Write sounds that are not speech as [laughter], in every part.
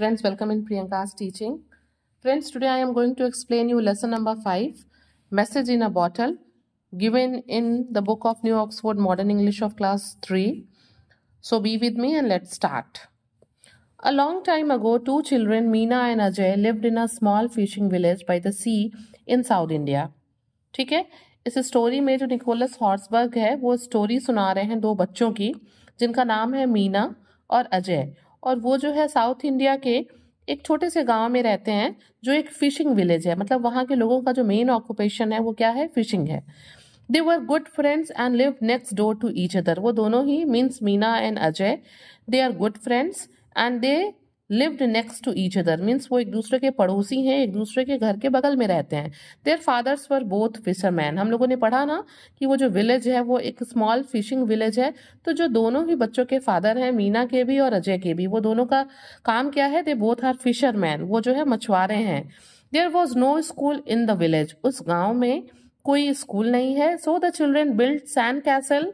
Friends, welcome in Priyanka's teaching. Friends, today I am going to explain you lesson number 5, Message in a Bottle, given in the book of New Oxford Modern English of class 3. So be with me and let's start. A long time ago, two children, Meena and Ajay, lived in a small fishing village by the sea in South India. theek hai is story mein jo Nicholas Horsburgh hai wo story suna rahe hain do bachchon ki jinka naam hai meena aur ajay और वो जो है south India के एक छोटे से गांव में रहते हैं जो एक फिशिंग विलेज है मतलब वहाँ के लोगों का जो मेन ऑक्यूपेशन है वो क्या है फिशिंग है they were good friends and live next door to each other वो दोनों ही means Meena and Ajay they are good friends and they lived next to each other means वो एक दूसरे के पड़ोसी हैं एक दूसरे के घर के बगल में रहते हैं their fathers were both fisherman हम लोगों ने पढ़ा ना कि वो जो विलेज है वो एक स्मॉल फिशिंग विलेज है तो जो दोनों ही बच्चों के फादर हैं मीना के भी और अजय के भी वो दोनों का काम क्या है दे बोथ आर फिशरमैन वो जो है मछुआरे हैं there was no school in the village उस गाँव में कोई स्कूल नहीं है so the children build sand castle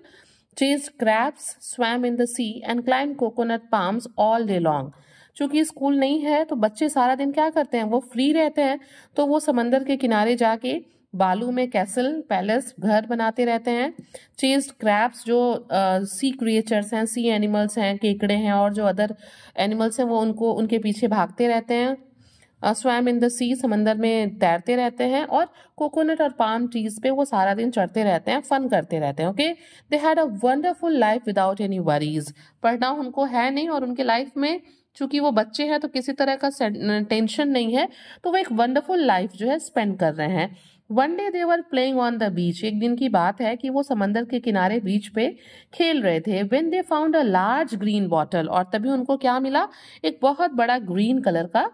chase crabs swam in the sea and climb coconut palms all day long चूंकि स्कूल नहीं है तो बच्चे सारा दिन क्या करते हैं वो फ्री रहते हैं तो वो समंदर के किनारे जाके बालू में कैसल पैलेस घर बनाते रहते हैं चेस्ड क्रैप्स जो सी क्रिएचर्स हैं सी एनिमल्स हैं केकड़े हैं और जो अदर एनिमल्स हैं वो उनको उनके पीछे भागते रहते हैं स्वयं इन द सी समंदर में तैरते रहते हैं और कोकोनट और पाम ट्रीज पे वो सारा दिन चढ़ते रहते हैं फन करते रहते हैं okay they had a wonderful life without any worries पढ़ना उनको है नहीं और उनके लाइफ में चूंकि वो बच्चे हैं तो किसी तरह का टेंशन नहीं है तो वो एक वंडरफुल लाइफ जो है स्पेंड कर रहे हैं one day they were playing on the beach एक दिन की बात है कि वो समंदर के किनारे बीच पे खेल रहे थे when they found a large green bottle और तभी उनको क्या मिला एक बहुत बड़ा ग्रीन कलर का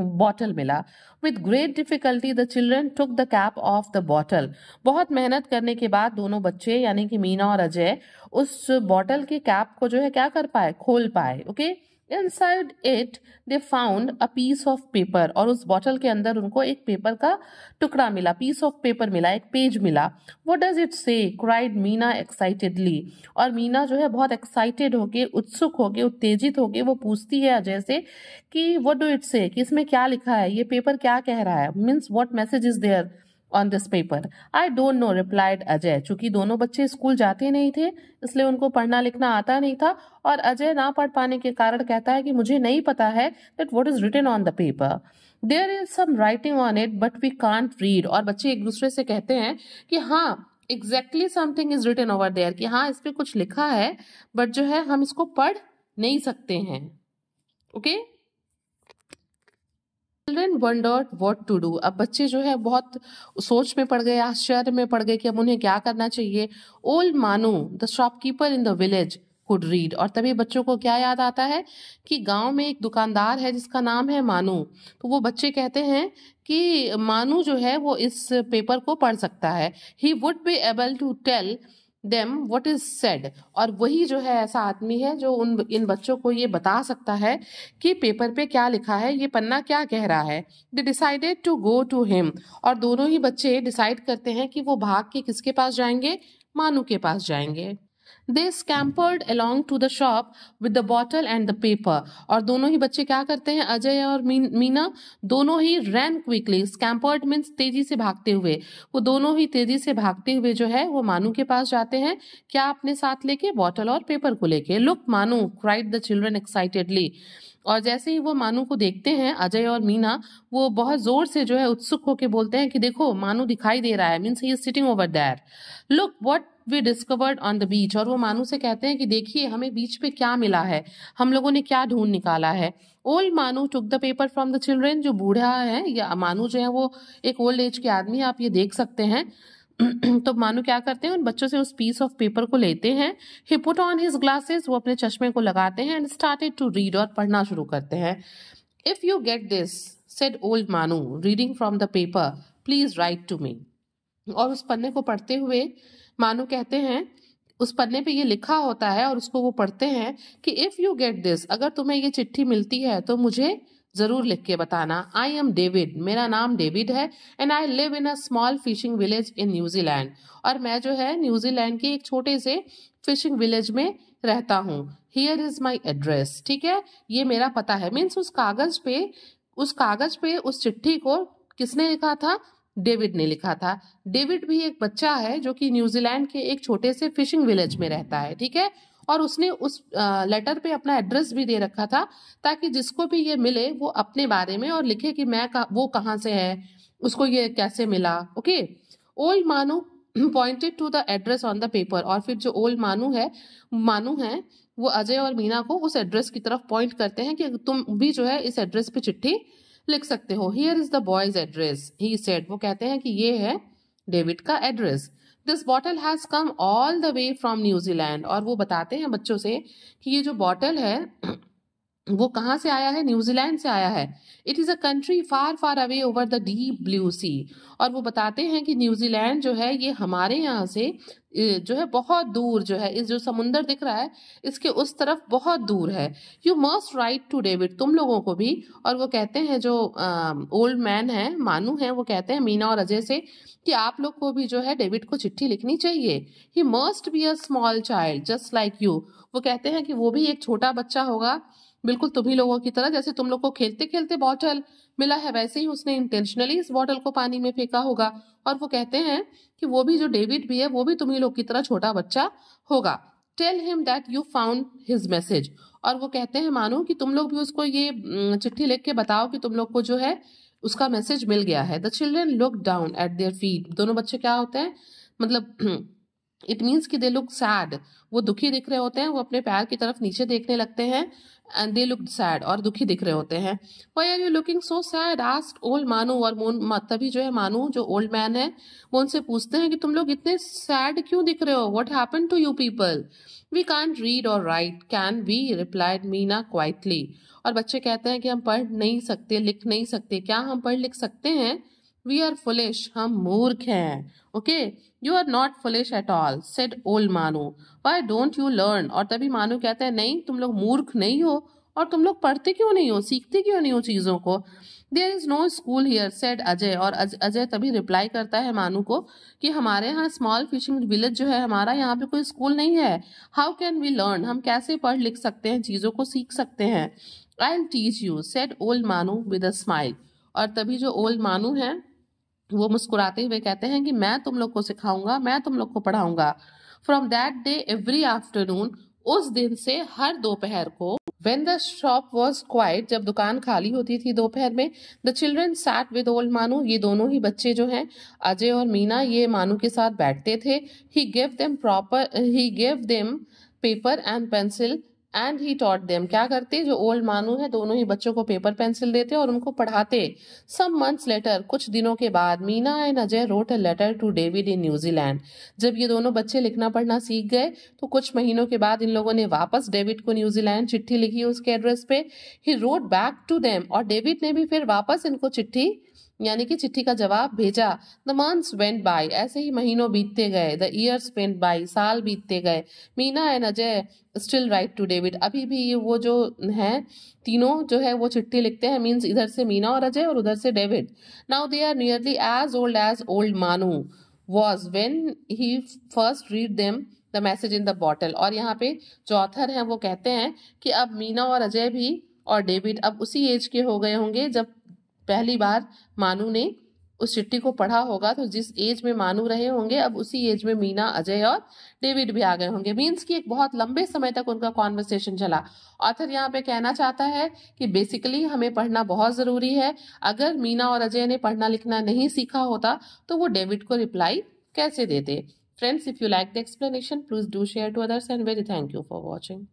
बॉटल मिला with great difficulty the children took the cap off the bottle बहुत मेहनत करने के बाद दोनों बच्चे यानी कि मीना और अजय उस बॉटल के कैप को जो है क्या कर पाए खोल पाए okay okay? Inside it they found a piece of paper और उस बॉटल के अंदर उनको एक पेपर का टुकड़ा मिला पीस ऑफ पेपर मिला एक पेज मिला what does it say cried Meena excitedly और मीना जो है बहुत एक्साइटेड होके उत्सुक होके उत्तेजित होके वो पूछती है अजय से कि वट डू इट से कि इसमें क्या लिखा है ये पेपर क्या कह रहा है means what message is there on this paper I don't know replied Ajay चूंकि दोनों बच्चे स्कूल जाते नहीं थे इसलिए उनको पढ़ना लिखना आता नहीं था और अजय ना पढ़ पाने के कारण कहता है कि मुझे नहीं पता है that what is written on the paper there is some writing on it but we can't read और बच्चे एक दूसरे से कहते हैं कि हाँ exactly something is written over there कि हाँ इस पर कुछ लिखा है बट जो है हम इसको पढ़ नहीं सकते हैं okay okay? Children wondered what to do अब बच्चे जो है बहुत सोच में पड़ गए आश्चर्य में पड़ गए कि अब उन्हें क्या करना चाहिए old Manu the shopkeeper in the village could read और तभी बच्चों को क्या याद आता है कि गांव में एक दुकानदार है जिसका नाम है मानू तो वो बच्चे कहते हैं कि मानू जो है वो इस पेपर को पढ़ सकता है he would be able to tell them what is said और वही जो है ऐसा आदमी है जो उन इन बच्चों को ये बता सकता है कि पेपर पे क्या लिखा है ये पन्ना क्या कह रहा है they decided to go to him और दोनों ही बच्चे डिसाइड करते हैं कि वो भाग के किसके पास जाएंगे मानू के पास जाएंगे they scampered along to the shop with the bottle and the paper और दोनों ही बच्चे क्या करते हैं अजय और मीना दोनों ही रैन क्विकली स्कैम्पर्ड मीन्स तेजी से भागते हुए वो दोनों ही तेजी से भागते हुए जो है वो मानू के पास जाते हैं क्या अपने साथ लेके बॉटल और पेपर को लेके लुक मानू क्राइड द चिल्ड्रन एक्साइटेडली और जैसे ही वो मानू को देखते हैं अजय और मीना वो बहुत जोर से जो है उत्सुक होके बोलते हैं कि देखो मानू दिखाई दे रहा है means he is sitting over there look what we discovered on the beach और वो मानू से कहते हैं कि देखिए हमें बीच पे क्या मिला है हम लोगों ने क्या ढूंढ निकाला है old Manu took the paper from the children जो बूढ़ा है या मानू जो है वो एक ओल्ड एज के आदमी आप ये देख सकते हैं [clears throat] तो मानू क्या करते हैं उन बच्चों से उस पीस ऑफ पेपर को लेते हैं he put on his glasses वो अपने चश्मे को लगाते हैं एंड स्टार्टेड टू रीड और पढ़ना शुरू करते हैं if you get this said old Manu reading from the paper please write to me और उस पन्ने को पढ़ते हुए मानो कहते हैं उस पन्ने पे ये लिखा होता है और उसको वो पढ़ते हैं कि इफ़ यू गेट दिस अगर तुम्हें ये चिट्ठी मिलती है तो मुझे ज़रूर लिख के बताना आई एम डेविड मेरा नाम डेविड है and I live in a small fishing village in New Zealand और मैं जो है न्यूजीलैंड के एक छोटे से फिशिंग विलेज में रहता हूँ हियर इज़ माई एड्रेस ठीक है ये मेरा पता है मीन्स उस कागज़ पे उस कागज़ पे उस चिट्ठी को किसने लिखा था डेविड ने लिखा था डेविड भी एक बच्चा है जो कि न्यूजीलैंड के एक छोटे से फिशिंग विलेज में रहता है ठीक है और उसने उस लेटर पे अपना एड्रेस भी दे रखा था ताकि जिसको भी ये मिले वो अपने बारे में और लिखे कि मैं का, वो कहाँ से है उसको ये कैसे मिला okay old Manu pointed to the address on the paper और फिर जो ओल्ड मानू है मानू है वो अजय और मीना को उस एड्रेस की तरफ पॉइंट करते हैं कि तुम भी जो है इस एड्रेस पे चिट्ठी लिख सकते हो here is the boy's address he said वो कहते हैं कि ये है डेविड का address this bottle has come all the way from New Zealand और वो बताते हैं बच्चों से कि ये जो बॉटल है वो कहाँ से आया है न्यूजीलैंड से आया है it is a country far far away over the deep blue sea और वो बताते हैं कि न्यूजीलैंड जो है ये हमारे यहाँ से जो है बहुत दूर जो है इस जो समुंदर दिख रहा है इसके उस तरफ बहुत दूर है you must write to David तुम लोगों को भी और वो कहते हैं जो ओल्ड मैन है मानू है वो कहते हैं मीना और अजय से कि आप लोग को भी जो है डेविड को चिट्ठी लिखनी चाहिए he must be a small child just like you वो कहते हैं कि वो भी एक छोटा बच्चा होगा बिल्कुल तुम्ही लोगों की तरह जैसे तुम लोग को खेलते खेलते बॉटल मिला है वैसे ही उसने इंटेंशनली इस बॉटल को पानी में फेंका होगा और वो कहते हैं कि वो भी जो डेविड भी है वो भी तुम्ही लोग की तरह छोटा बच्चा होगा tell him that you found his message और वो कहते हैं मानो कि तुम लोग भी उसको ये चिट्ठी लिख के बताओ कि तुम लोग को जो है उसका मैसेज मिल गया है the children look down at their feet दोनों बच्चे क्या होते हैं मतलब इट मीन्स कि दे लुक सैड वो दुखी दिख रहे होते हैं वो अपने पैर की तरफ नीचे देखने लगते हैं एंड दे लुक सैड और दुखी दिख रहे होते हैं why are you looking so sad asked old Manu और मोन तभी जो है मानू जो ओल्ड मैन है वो उनसे पूछते हैं कि तुम लोग इतने सैड क्यों दिख रहे हो what happen to you people we can read और write can we replied Meena quietly और बच्चे कहते हैं कि हम पढ़ नहीं सकते लिख नहीं सकते क्या हम पढ़ लिख सकते हैं वी आर फुलिश हम मूर्ख हैं okay you are not foolish at all said old Manu why don't you learn और तभी मानो कहते हैं नहीं तुम लोग मूर्ख नहीं हो और तुम लोग पढ़ते क्यों नहीं हो सीखते क्यों नहीं हो चीज़ों को there is no school here said Ajay और अजय तभी रिप्लाई करता है मानू को कि हमारे यहाँ स्मॉल फिशिंग विलेज जो है हमारा यहाँ पे कोई स्कूल नहीं है हाउ कैन वी लर्न हम कैसे पढ़ लिख सकते हैं चीज़ों को सीख सकते हैं I'll teach you said old Manu with a smile और तभी जो ओल्ड मानू हैं वो मुस्कुराते हुए कहते हैं कि मैं तुम लोग को सिखाऊंगा मैं तुम लोग को पढ़ाऊंगा from that day every afternoon उस दिन से हर दोपहर को when the shop was quiet जब दुकान खाली होती थी दोपहर में the children sat with old Manu ये दोनों ही बच्चे जो हैं अजय और मीना ये मानू के साथ बैठते थे he give them proper he give them paper and pencil and he taught them क्या करते जो ओल्ड मानू है दोनों ही बच्चों को पेपर पेंसिल देते और उनको पढ़ाते सम मंथ्स लेटर कुछ दिनों के बाद Meena and Ajay wrote a letter to David in New Zealand जब ये दोनों बच्चे लिखना पढ़ना सीख गए तो कुछ महीनों के बाद इन लोगों ने वापस डेविड को न्यूजीलैंड चिट्ठी लिखी उसके एड्रेस पे he wrote back to them और डेविड ने भी फिर वापस इनको चिट्ठी यानी कि चिट्ठी का जवाब भेजा द मंथ्स वेंट बाय ऐसे ही महीनों बीतते गए द ईयर्स वेंट बाय साल बीतते गए Meena and Ajay still write to David अभी भी ये वो जो है तीनों जो है वो चिट्ठी लिखते हैं मीन्स इधर से मीना और अजय और उधर से David now they are nearly as old as old Manu was when he first read them the message in the bottle और यहाँ पे जो ऑथर हैं वो कहते हैं कि अब मीना और अजय भी और डेविड अब उसी एज के हो गए होंगे जब पहली बार मानू ने उस चिट्ठी को पढ़ा होगा तो जिस एज में मानू रहे होंगे अब उसी एज में मीना अजय और डेविड भी आ गए होंगे मीन्स कि एक बहुत लंबे समय तक उनका कॉन्वर्सेशन चला ऑथर यहाँ पे कहना चाहता है कि बेसिकली हमें पढ़ना बहुत ज़रूरी है अगर मीना और अजय ने पढ़ना लिखना नहीं सीखा होता तो वो डेविड को रिप्लाई कैसे देते friends if you like the explanation please do share to others and very thank you for watching